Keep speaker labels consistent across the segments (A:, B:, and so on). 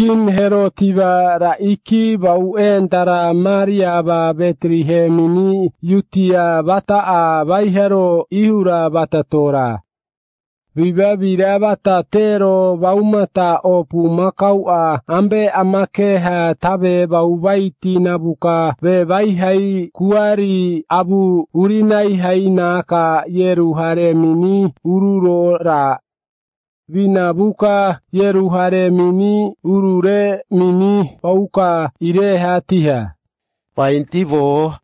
A: Lakin Heroti ba raiki bau'entara Maria ba Betlihemini yutia bata'a baihero ihura batatora viva virabata tero baumata opu makau'a ambe amakeha tabe baubaiti nabuka bebaihai kuari abu urinaihai naaka yeruharemini ururora vinabuka Yeruharemini urure mini pauka ire hatiha. Painti vo,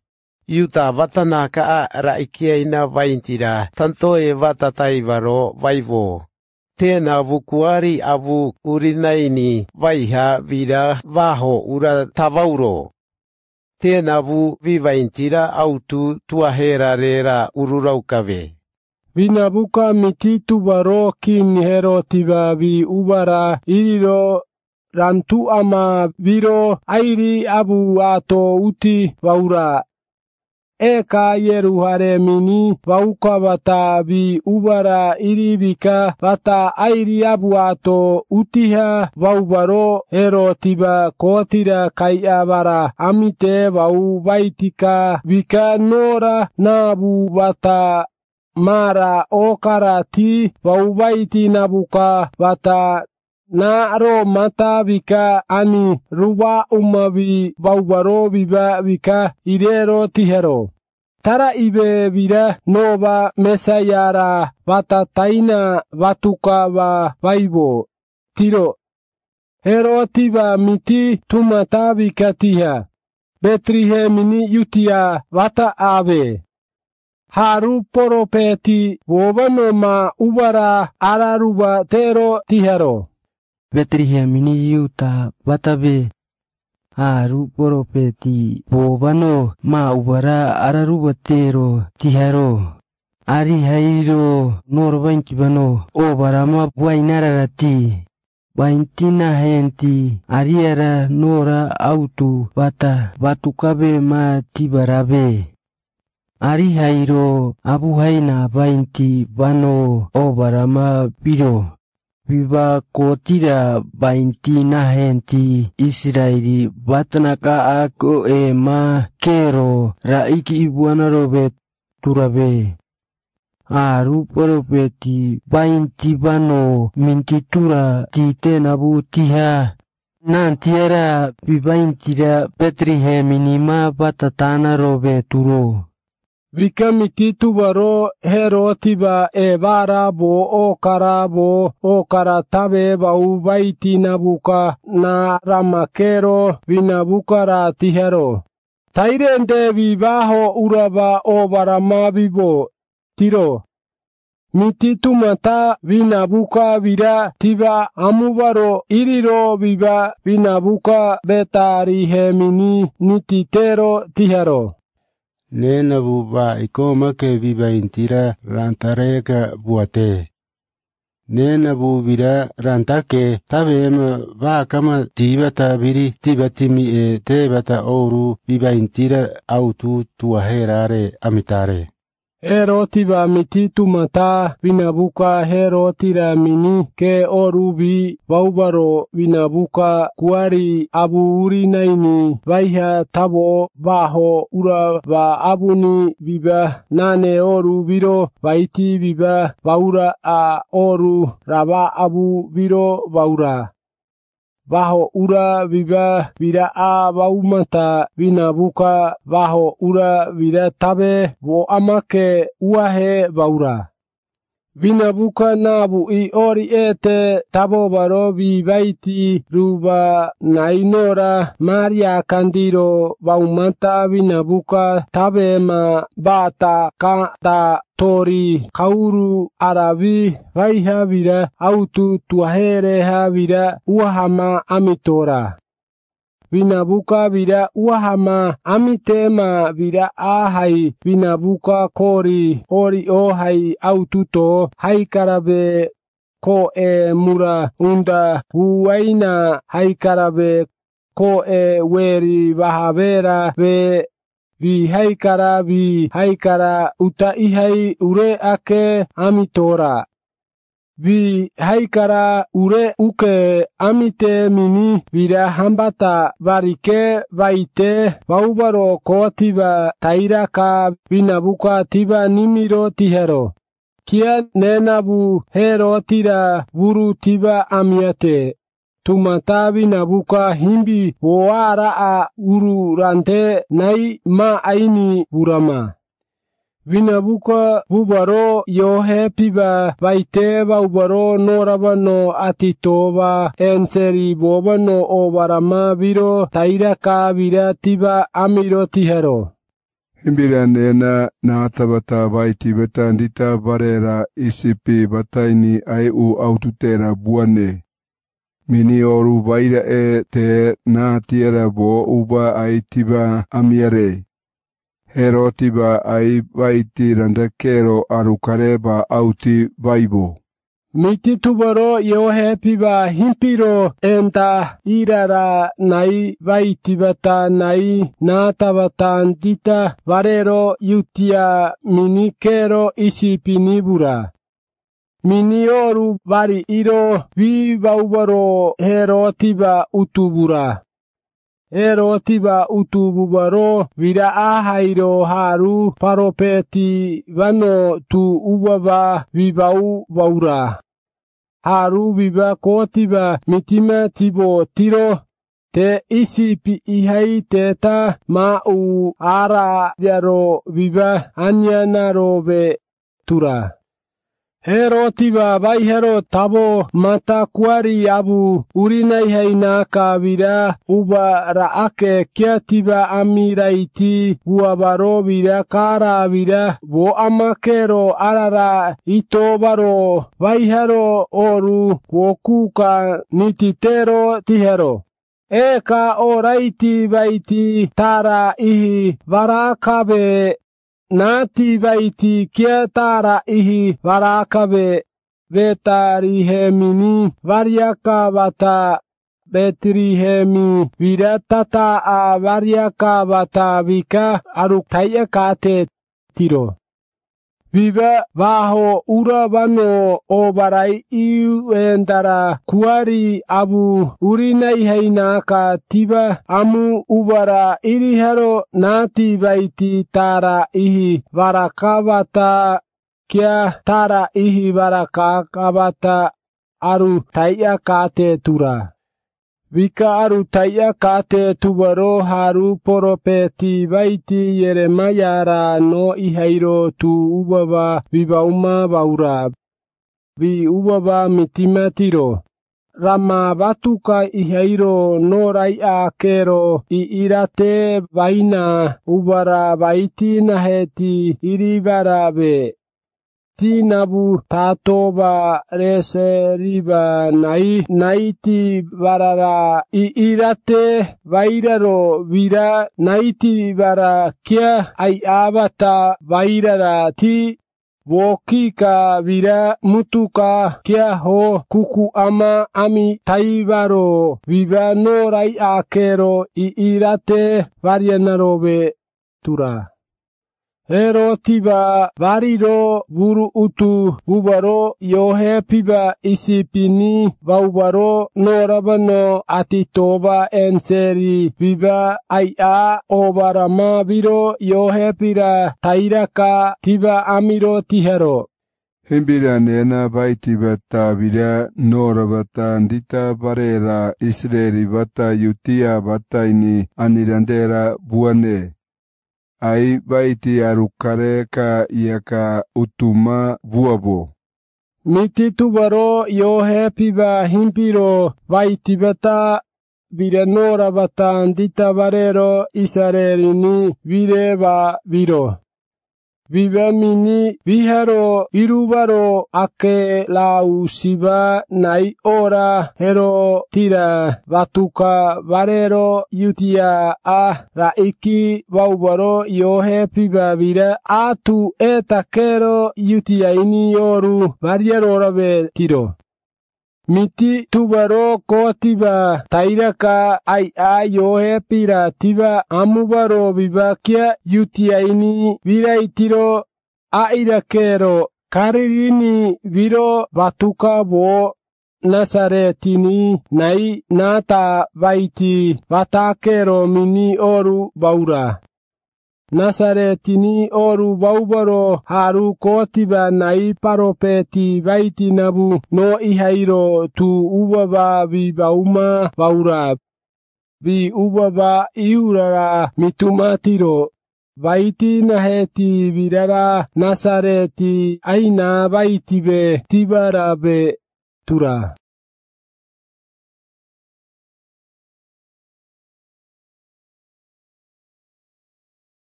A: vatana ka raikia ina vaintira, tanto e vatatai varo vaivo tena Tēnā vukuari avu urinaini vaiha vira vaho ura tavauro. tena vu vivaintira autu tuahera rera ururaukave. binabuka mititu barokin herotibabi ubara ililo rantu ama biro airi abu ato uti baura eka yeruharemini bauka batabi ubara iribika bata airi abu ato utiha baubaro erotiba kotira kai abara amite bau baitika bika nora nabu bata mara okarati vauvaiti nabuka vata naaro mata vika ani ruba umavi vauvaro viva vika irero tijero tara ibe vira nova mesa yara vata taina vatukava vaivo tiro herotiva miti tumatavika tiha betrihemini yutia vata ave haru poropeti wobanoma ubara araruba tero tiharo
B: betlehemini yuta batabe haru poropeti wobano ma ubara araruba tero tiharo ari hairo norbanki bano obarama wainararati waintina henti ariara nora autu bata batukabe ma ari hairo abu haina bainti bano obarama piro viva kotira bainti na henti israeli batanaka ako e ma kero ra iki ibuanaro be turabe aru poropeti bainti bano mintitura tite nabu tiha nantiara pibaintira petrihemini ma batatanaro be turo bikamititu baro herotiba
A: okara okarabo okaratabeebau baiti nabuka na ramakero binabukarati hero tairende bibaho uraba obarama bibo tiro mititumata binabuka bira tiba amubaro iriro biba binabuka betari hemini nititero tihero nena buba ikoma ke rantareka buate nena bubira rantake tabema bakama tiba tabiri tiba timi e tebata oru biba intira autu tuaherare amitare eroti bamiti tumata binabuka heroti mini ke orubi baubaro binabuka kuari abuuri naini vaiha tabo baho ura ba abuni biba nane oru viro baiti viva baura a oru raba abu biro baura baho ura biba biraa baumanta binabuka baho ura biratabe bo amake uahe baura binabuka nabu tabo barobi baiti ruba nainora maria kandiro baumanta binabuka tabema bata kata tori kauru arabi gaihavira autu tuahere tuaherehavira uahama amitora binabuka bira wahama amitema bira ahai binabuka kori ori ohai aututo haikarabe ko e mura unda huwaina haikarabe ko e weri bahavera be vi haikara vi haikara uta ihai ure ake amitora bi haikara ure uke amite mini bira hambata barike baite baubaro kotiba tairaka binabuka tiba nimiro tihero kia nenabu hero tira buru tiba amiate tumatabi nabuka himbi woara a ururante nai ma aini burama vinavuka vuvaro yohe piva vaiteva uvaro noravano atitova enseri vovano ovarama viro tairaka vira tiva amiro t i h a r o imbiranena natabata vaitibeta ndita varera isipi vataini ai u aututera buane mini oru vaira e te na tiera vo uba aitiba amiare erotiba aibaitirandak kero arukareba auti baibo meitituboro yohepiba himpiro enta irara nai baitibata nai natabatantita barero yutia minikero isipinibura minioru bari iro bibauboro herotiba utubura Ero tiba ba utu bubaro vira aha haru paropeti vano tu ubaba vibau baura. Haru viva kotiba mitima tibo tiro te isi pi ihai teta ma u ara yaro viva anyanaro ve tura. He rotiwa vai hero tabo mata kuari abu urinai hei nā ka vira uba ra ake kia tiba amira iti ua baro vira kāra vira vo amakero arara ito baro vai hero oru kuo kuka niti tero tihero. E ka o raiti vaiti tara ihi varakabe naatiibaitikye tara ihi barakabe betarihemini baryakabata betirihemi viratata a baryakabata bika aruktaiyakateet tiro Viva vaho ura vano o varai iu endara kuari abu uri urinai heina ka tiba amu ubara iriharo nati vaiti tara ihi varakavata kia tara ihi varakakavata aru taia kate tura. Vika aru taia ka te tuwaro haru poro pe ti vaiti yere maiara no ihairo tu uwawa viva uma waura. Vi uwawa mitima tiro. Rama watuka ihairo no rai a kero i irate vaina uwara vaiti nahe ti iriwara tinabu tatoba reseriba nai naiti barara irate vairaro vira naiti bara kia ai abata bairara ti woki ka vira mutu ka kia ho kuku ama ami taibaro viva norai akero i irate varianarobe tura Ero tiba variro buru utu bubaro yohe piba isipini b a u b a r o norabano atitoba enseri piba aia obarama b i r o yohe pira tairaka tiba amiro tihero. Himbira nena baitibata b i r a norabata ndita barera isreri bata yutia bataini anirandera buane. ai arukareka yaka utuma vuavo mititu varo himpiro bahimpiro baitibata birenora batandita barero isarerini bireba biro bibamini bihero irubaro ake lausiba nai ora hero tira batuka barero yutia a raiki baubaro yohe pibabira atu etakero yutiaini yoru bariarorabe tiro miti tubaro kotiba tairaka ai a yohe piratiba amubaro kia yutiaini biraitiro airakero karirini biro batuka bo nasaretini nai nata baiti batakero mini oru baura nasaretini oru vauvaro haru kotiba nai paropeti baiti nabu no ihairo tu ubaba bibauma baura bi ubaba iurara mitumatiro baiti naheti birara nasareti aina
B: baitibe tivarave tura